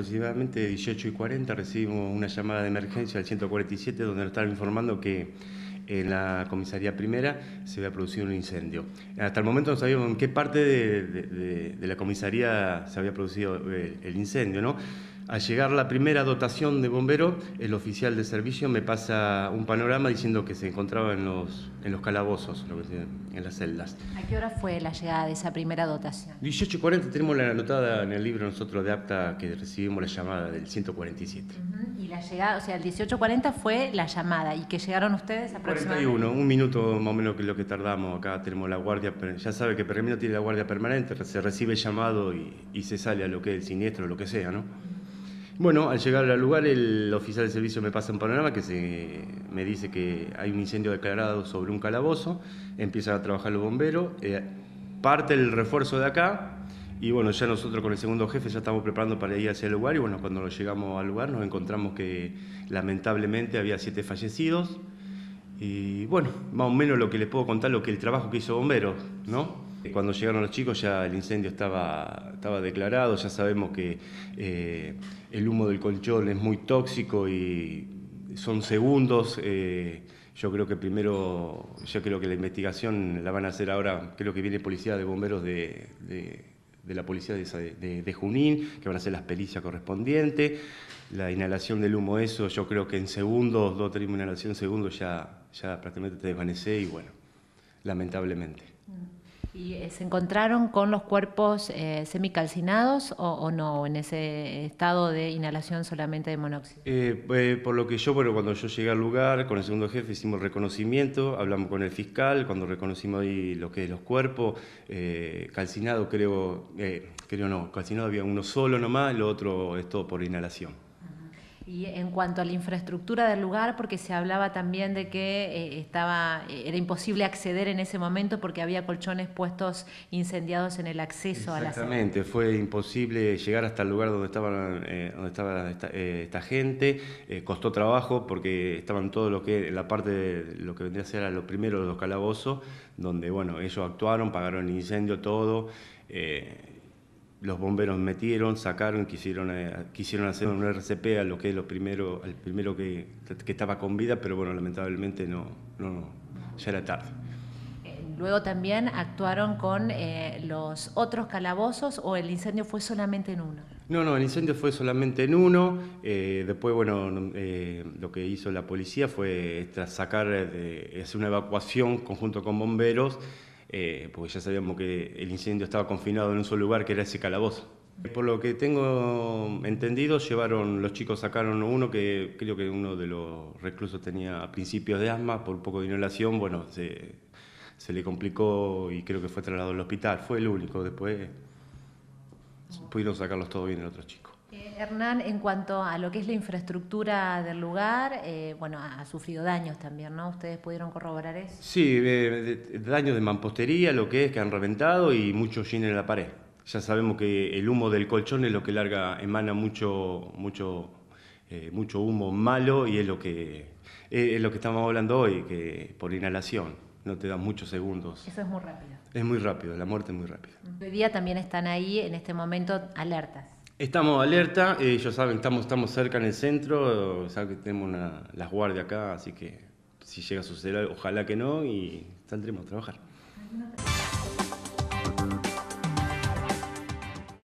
aproximadamente 18 y 40 recibimos una llamada de emergencia al 147 donde nos estaban informando que en la comisaría primera se había producido un incendio. Hasta el momento no sabíamos en qué parte de, la comisaría se había producido eh, el, incendio. ¿no? Al llegar la primera dotación de bomberos, el oficial de servicio me pasa un panorama diciendo que se encontraba en los, en los calabozos, en las celdas. ¿A qué hora fue la llegada de esa primera dotación? 18.40, tenemos la anotada en el libro nosotros de APTA que recibimos la llamada del 147. Y la llegada, o sea, el 18.40 fue la llamada y que llegaron ustedes aproximadamente... 41, un minuto más o menos que lo que tardamos. Acá tenemos la guardia, ya sabe que Pergamino tiene la guardia permanente, se recibe llamado y, se sale a lo que es el siniestro, lo que sea, ¿no? Bueno, al llegar al lugar el oficial de servicio me pasa un panorama que se, me dice que hay un incendio declarado sobre un calabozo, empiezan a trabajar los bomberos, eh, parte el refuerzo de acá, y bueno, ya nosotros con el segundo jefe ya estamos preparando para ir hacia el lugar y bueno, cuando llegamos al lugar nos encontramos que lamentablemente había siete fallecidos. Y bueno, más o menos lo que les puedo contar, lo que el trabajo que hizo Bomberos, ¿no? Cuando llegaron los chicos ya el incendio estaba, estaba declarado, ya sabemos que eh, el humo del colchón es muy tóxico y son segundos. Eh, yo creo que primero, yo creo que la investigación la van a hacer ahora, creo que viene policía de bomberos de de la policía de, Junín, que van a hacer las pericias correspondientes. La inhalación del humo, eso yo creo que en segundos, dos tres inhalación en segundos ya, ya prácticamente te desvanece y bueno, lamentablemente. Mm. ¿Y eh, se encontraron con los cuerpos eh, semicalcinados o, no, en ese estado de inhalación solamente de monóxido? Eh, eh, por lo que yo, bueno, cuando yo llegué al lugar, con el segundo jefe hicimos reconocimiento, hablamos con el fiscal, cuando reconocimos ahí lo que es los cuerpos, eh, calcinado creo, creo no, calcinado había uno solo nomás, lo otro es todo por inhalación. Y en cuanto a la infraestructura del lugar, porque se hablaba también de que eh, estaba, eh, era imposible acceder en ese momento porque había colchones puestos incendiados en el acceso a la Exactamente, fue imposible llegar hasta el lugar donde estaban, eh, donde estaba esta, gente. costó trabajo porque estaban todo lo que la parte de lo que vendría a ser a lo primero los calabozos, donde bueno ellos actuaron, pagaron el incendio todo. Eh, los bomberos metieron, sacaron, quisieron, eh, quisieron hacer un RCP a lo que es lo primero, al primero que, estaba con vida, pero bueno, lamentablemente no, ya era tarde. Eh, luego también actuaron con eh, los otros calabozos o el incendio fue solamente en uno. No, no, el incendio fue solamente en uno. después, bueno, lo que hizo la policía fue tras sacar, hacer una evacuación conjunto con bomberos eh, porque ya sabíamos que el incendio estaba confinado en un solo lugar, que era ese calabozo. Por lo que tengo entendido, llevaron, los chicos sacaron uno que creo que uno de los reclusos tenía principios de asma, por un poco de inhalación, bueno, se, se le complicó y creo que fue trasladado al hospital, fue el único, después pudieron sacarlos todos bien el otro chico. Eh, Hernán, en cuanto a lo que es la infraestructura del lugar, eh, bueno, ha sufrido daños también, ¿no? ¿Ustedes pudieron corroborar eso? Sí, daños de mampostería, lo que es, que han reventado y mucho gin en la pared. Ya sabemos que el humo del colchón es lo que larga, emana mucho, mucho, eh, mucho humo malo y es lo que es lo que estamos hablando hoy, que por inhalación no te dan muchos segundos. Eso es muy rápido. Es muy rápido, la muerte es muy rápida. Hoy día también están ahí en este momento alertas. Estamos alerta, ellos eh, ya saben, estamos, estamos cerca en el centro, saben que tenemos las guardias acá, así que si llega a suceder algo, ojalá que no, y saldremos a trabajar.